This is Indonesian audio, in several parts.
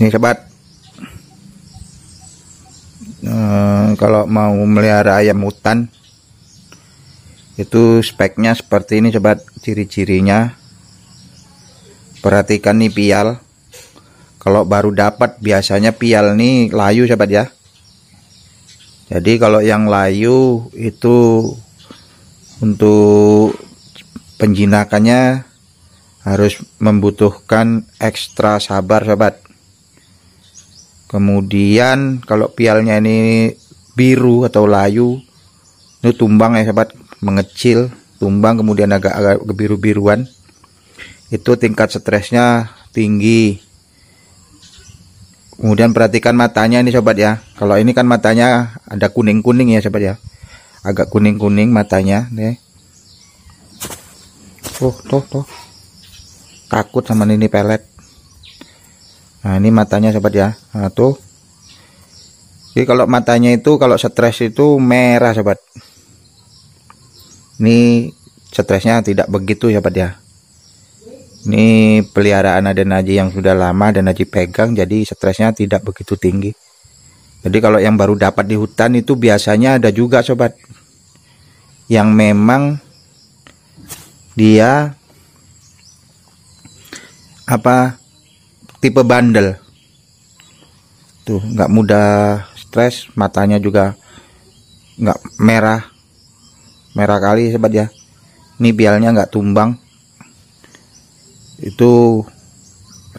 ini sobat eh, kalau mau melihara ayam hutan itu speknya seperti ini sobat ciri-cirinya perhatikan nih pial kalau baru dapat biasanya pial nih layu sobat ya jadi kalau yang layu itu untuk penjinakannya harus membutuhkan ekstra sabar sobat Kemudian kalau pialnya ini biru atau layu ini tumbang ya sahabat mengecil tumbang kemudian agak agak kebiru-biruan itu tingkat stresnya tinggi kemudian perhatikan matanya ini sobat ya kalau ini kan matanya ada kuning-kuning ya sobat ya agak kuning-kuning matanya nih tuh oh, tuh tuh takut sama ini pelet Nah, ini matanya sobat ya. Nah, tuh. Jadi kalau matanya itu kalau stres itu merah sobat. Ini stresnya tidak begitu sobat ya. Ini peliharaan ada Naji yang sudah lama dan Naji pegang jadi stresnya tidak begitu tinggi. Jadi kalau yang baru dapat di hutan itu biasanya ada juga sobat yang memang dia apa tipe bandel tuh nggak mudah stres matanya juga nggak merah merah kali sobat ya ini bialnya nggak tumbang itu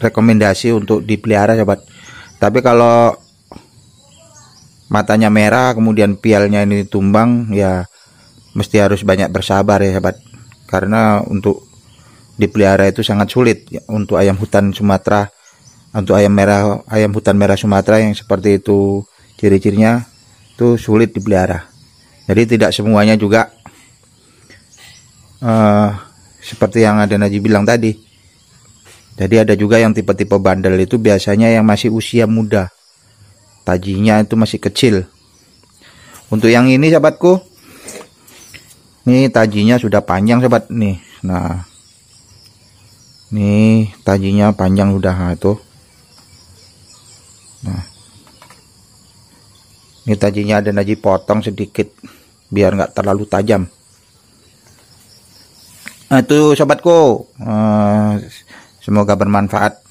rekomendasi untuk dipelihara sobat tapi kalau matanya merah kemudian pialnya ini tumbang ya mesti harus banyak bersabar ya sobat karena untuk dipelihara itu sangat sulit ya, untuk ayam hutan Sumatera untuk ayam merah ayam hutan merah Sumatera yang seperti itu ciri-cirinya itu sulit dipelihara jadi tidak semuanya juga uh, seperti yang ada Najib bilang tadi jadi ada juga yang tipe-tipe bandel itu biasanya yang masih usia muda tajinya itu masih kecil untuk yang ini sahabatku ini tajinya sudah panjang sahabat nih nah ini tajinya panjang udah nah, tuh ini tajinya ada naji potong sedikit biar nggak terlalu tajam nah, itu sobatku eh, semoga bermanfaat